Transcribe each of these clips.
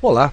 Olá,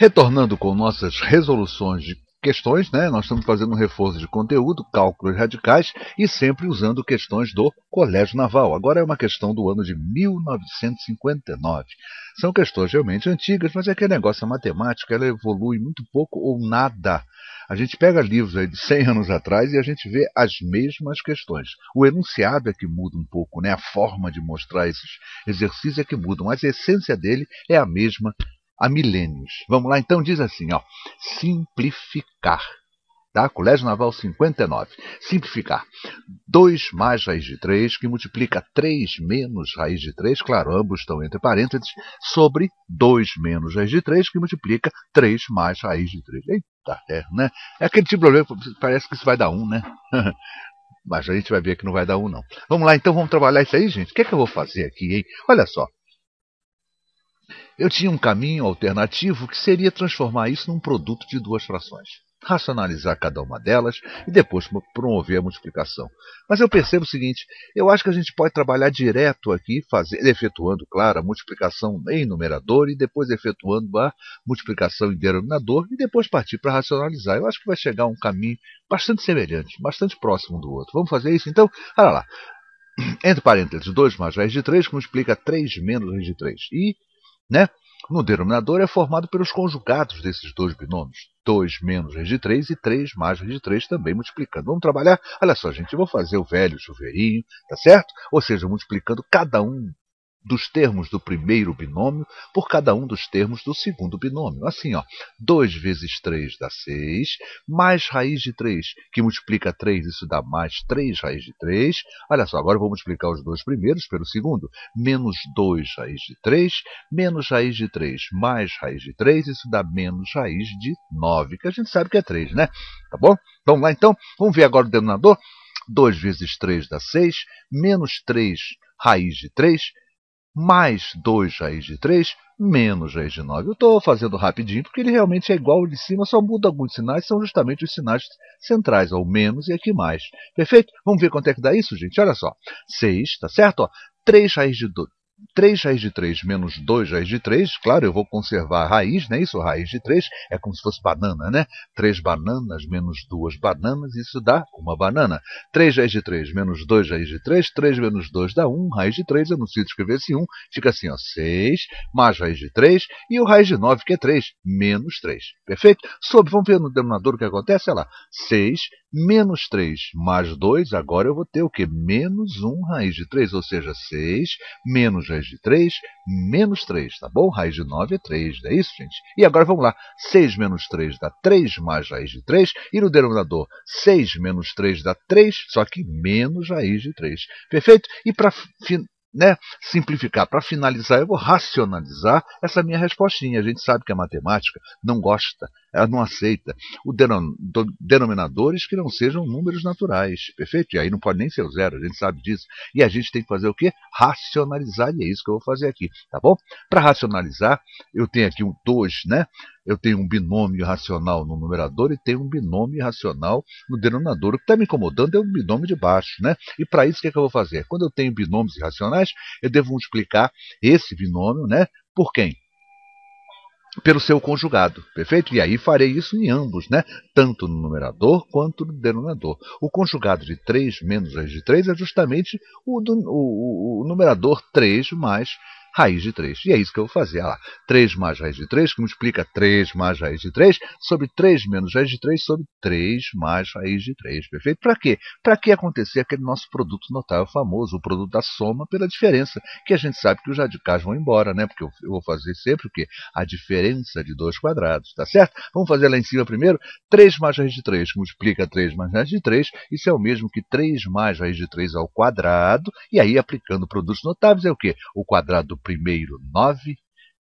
Retornando com nossas resoluções de questões, né? Nós estamos fazendo um reforço de conteúdo, cálculos radicais e sempre usando questões do Colégio Naval. Agora é uma questão do ano de 1959. São questões realmente antigas, mas é que negócio, a matemática ela evolui muito pouco ou nada. A gente pega livros aí de 100 anos atrás e a gente vê as mesmas questões. O enunciado é que muda um pouco, né? a forma de mostrar esses exercícios é que muda, mas a essência dele é a mesma há milênios. Vamos lá, então, diz assim, ó, simplificar. Tá? Colégio Naval 59. Simplificar. 2 mais raiz de 3, que multiplica 3 menos raiz de 3, claro, ambos estão entre parênteses, sobre 2 menos raiz de 3, que multiplica 3 mais raiz de 3. Eita, é, né? É aquele tipo de problema parece que isso vai dar 1, né? Mas a gente vai ver que não vai dar 1, não. Vamos lá, então, vamos trabalhar isso aí, gente? O que é que eu vou fazer aqui, hein? Olha só. Eu tinha um caminho alternativo que seria transformar isso num produto de duas frações, racionalizar cada uma delas e depois promover a multiplicação. Mas eu percebo o seguinte: eu acho que a gente pode trabalhar direto aqui, fazer, efetuando, claro, a multiplicação em numerador e depois efetuando a multiplicação em denominador e depois partir para racionalizar. Eu acho que vai chegar um caminho bastante semelhante, bastante próximo do outro. Vamos fazer isso? Então, olha lá entre parênteses, 2 mais raiz de 3, como explica 3 menos raiz de 3. E né? No denominador é formado pelos conjugados desses dois binômios. 2 menos raiz de 3 e 3 mais raiz de 3 também multiplicando. Vamos trabalhar? Olha só, gente, eu vou fazer o velho chuveirinho, tá certo? Ou seja, multiplicando cada um dos termos do primeiro binômio por cada um dos termos do segundo binômio. Assim, ó, 2 vezes 3 dá 6, mais raiz de 3, que multiplica 3, isso dá mais 3 raiz de 3. Olha só, agora vou multiplicar os dois primeiros pelo segundo. Menos 2 raiz de 3, menos raiz de 3, mais raiz de 3, isso dá menos raiz de 9, que a gente sabe que é 3, né? Tá bom? Vamos lá, então. Vamos ver agora o denominador. 2 vezes 3 dá 6, menos 3 raiz de 3, mais 2 raiz de 3, menos raiz de 9. Eu estou fazendo rapidinho, porque ele realmente é igual ao de cima, só muda alguns sinais, são justamente os sinais centrais, ou menos e aqui mais. Perfeito? Vamos ver quanto é que dá isso, gente? Olha só. 6, tá certo? Ó, 3 raiz de 2. 3 raiz de 3 menos 2 raiz de 3, claro, eu vou conservar a raiz, né? Isso, raiz de 3 é como se fosse banana, né? 3 bananas menos 2 bananas, isso dá uma banana. 3 raiz de 3 menos 2 raiz de 3, 3 menos 2 dá 1, raiz de 3, eu não preciso escrever esse 1, fica assim, ó, 6 mais raiz de 3 e o raiz de 9, que é 3, menos 3, perfeito? Sobre, vamos ver no denominador o que acontece, olha lá, 6 menos 3 mais 2, agora eu vou ter o quê? Menos 1 raiz de 3, ou seja, 6 menos raiz de 3 menos 3, tá bom? Raiz de 9 é 3, não é isso, gente? E agora vamos lá. 6 menos 3 dá 3 mais raiz de 3. E no denominador, 6 menos 3 dá 3, só que menos raiz de 3. Perfeito? E para né, simplificar. Para finalizar, eu vou racionalizar essa minha respostinha. A gente sabe que a matemática não gosta, ela não aceita o denominadores que não sejam números naturais, perfeito? E aí não pode nem ser o zero, a gente sabe disso. E a gente tem que fazer o quê? Racionalizar, e é isso que eu vou fazer aqui, tá bom? Para racionalizar, eu tenho aqui um 2, né? eu tenho um binômio racional no numerador e tenho um binômio racional no denominador. O que está me incomodando é o binômio de baixo. Né? E para isso, o que, é que eu vou fazer? Quando eu tenho binômios irracionais, eu devo multiplicar esse binômio né, por quem? pelo seu conjugado, perfeito? E aí farei isso em ambos, né? tanto no numerador quanto no denominador. O conjugado de 3 menos raiz de 3 é justamente o, do, o, o, o numerador 3 mais raiz de 3. E é isso que eu vou fazer. Olha lá, 3 mais raiz de 3, que multiplica 3 mais raiz de 3, sobre 3 menos raiz de 3, sobre 3 mais raiz de 3. Perfeito? Para quê? Para que acontecer aquele nosso produto notável famoso, o produto da soma pela diferença, que a gente sabe que os radicais vão embora, né? Porque eu, vou fazer sempre o quê? A diferença de dois quadrados, tá certo? Vamos fazer lá em cima primeiro. 3 mais raiz de 3, que multiplica 3 mais raiz de 3, isso é o mesmo que 3 mais raiz de 3 ao quadrado, e aí aplicando produtos notáveis é o quê? O quadrado do primeiro 9,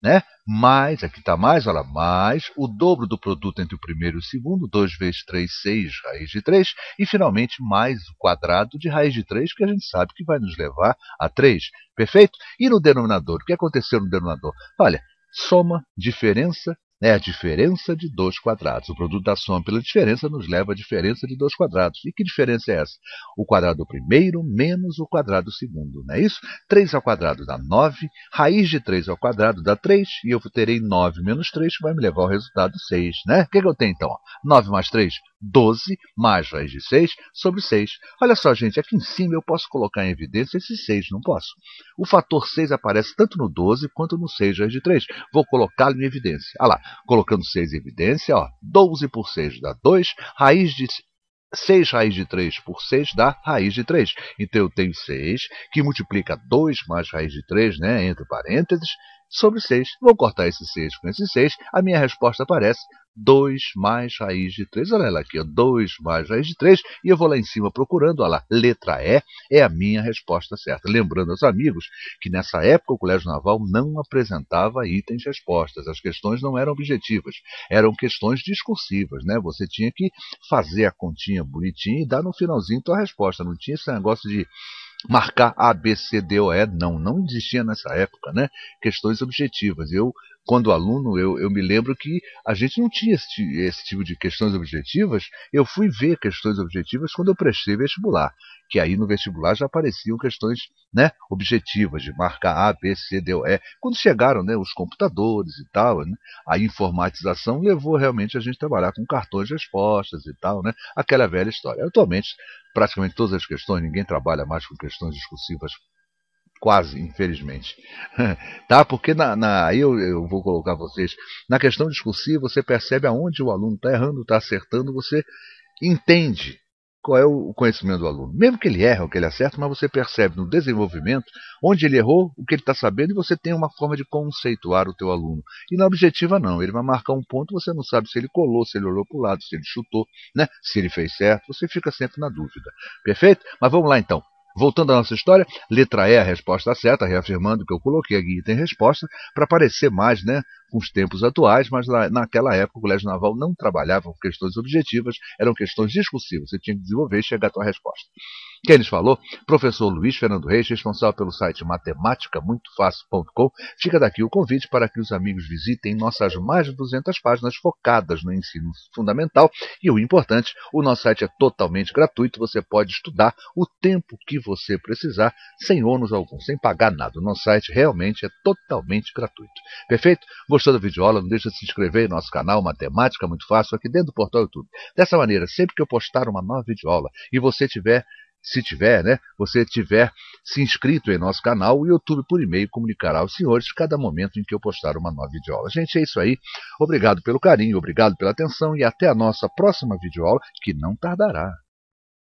né? mais, aqui está mais, olha, mais o dobro do produto entre o primeiro e o segundo, 2 vezes 3, 6, raiz de 3, e finalmente mais o quadrado de raiz de 3, que a gente sabe que vai nos levar a 3, perfeito? E no denominador, o que aconteceu no denominador? Olha, soma, diferença é a diferença de dois quadrados. O produto da soma pela diferença nos leva à diferença de dois quadrados. E que diferença é essa? O quadrado primeiro menos o quadrado segundo, não é isso? 3 ao quadrado dá 9, raiz de 3 ao quadrado dá 3, e eu terei 9 menos 3, que vai me levar ao resultado 6, né? O que, é que eu tenho então? 9 mais 3, 12 mais raiz de 6 sobre 6. Olha só, gente, aqui em cima eu posso colocar em evidência esse 6, não posso? O fator 6 aparece tanto no 12 quanto no 6 raiz de 3. Vou colocá-lo em evidência. Olha ah lá, colocando 6 em evidência, ó, 12 por 6 dá 2, raiz de 6 raiz de 3 por 6 dá raiz de 3. Então, eu tenho 6, que multiplica 2 mais raiz de 3, né, entre parênteses, sobre 6. Vou cortar esse 6 com esse 6. A minha resposta aparece 2 mais raiz de 3. Olha ela aqui, ó, 2 mais raiz de 3. E eu vou lá em cima procurando, olha lá, letra E é a minha resposta certa. Lembrando aos amigos que nessa época o Colégio Naval não apresentava itens respostas. As questões não eram objetivas, eram questões discursivas. né? Você tinha que fazer a continha bonitinha e dar no finalzinho tua resposta. Não tinha esse negócio de marcar A, B, C, D O E. Não, não existia nessa época, né? Questões objetivas. Eu quando aluno, eu, eu me lembro que a gente não tinha esse, esse tipo de questões objetivas. Eu fui ver questões objetivas quando eu prestei vestibular, que aí no vestibular já apareciam questões né, objetivas, de marca A, B, C, D, E. Quando chegaram né, os computadores e tal, né, a informatização levou realmente a gente a trabalhar com cartões de respostas e tal, né, aquela velha história. Atualmente, praticamente todas as questões, ninguém trabalha mais com questões discursivas quase, infelizmente. tá? Porque na, na eu, eu vou colocar vocês, na questão discursiva, você percebe aonde o aluno está errando, está acertando, você entende qual é o conhecimento do aluno. Mesmo que ele erre ou que ele acerte, mas você percebe no desenvolvimento onde ele errou, o que ele está sabendo, e você tem uma forma de conceituar o teu aluno. E na é objetiva não, ele vai marcar um ponto, você não sabe se ele colou, se ele olhou para o lado, se ele chutou, né? se ele fez certo, você fica sempre na dúvida. Perfeito? Mas vamos lá então. Voltando à nossa história, letra E é a resposta certa, reafirmando que eu coloquei aqui item resposta para parecer mais, né? com os tempos atuais, mas naquela época o Colégio Naval não trabalhava com questões objetivas, eram questões discursivas. Você tinha que desenvolver e chegar à sua resposta. Quem nos falou? Professor Luiz Fernando Reis, responsável pelo site matemáticamuitofácil.com. Fica daqui o convite para que os amigos visitem nossas mais de 200 páginas focadas no ensino fundamental. E o importante, o nosso site é totalmente gratuito, você pode estudar o tempo que você precisar, sem ônus algum, sem pagar nada. O nosso site realmente é totalmente gratuito. Perfeito? gostou da videoaula, não deixa de se inscrever em nosso canal Matemática Muito Fácil aqui dentro do portal YouTube. Dessa maneira, sempre que eu postar uma nova videoaula e você tiver se tiver, né, você tiver se inscrito em nosso canal, o YouTube por e-mail comunicará aos senhores cada momento em que eu postar uma nova videoaula. Gente, é isso aí. Obrigado pelo carinho, obrigado pela atenção e até a nossa próxima videoaula, que não tardará.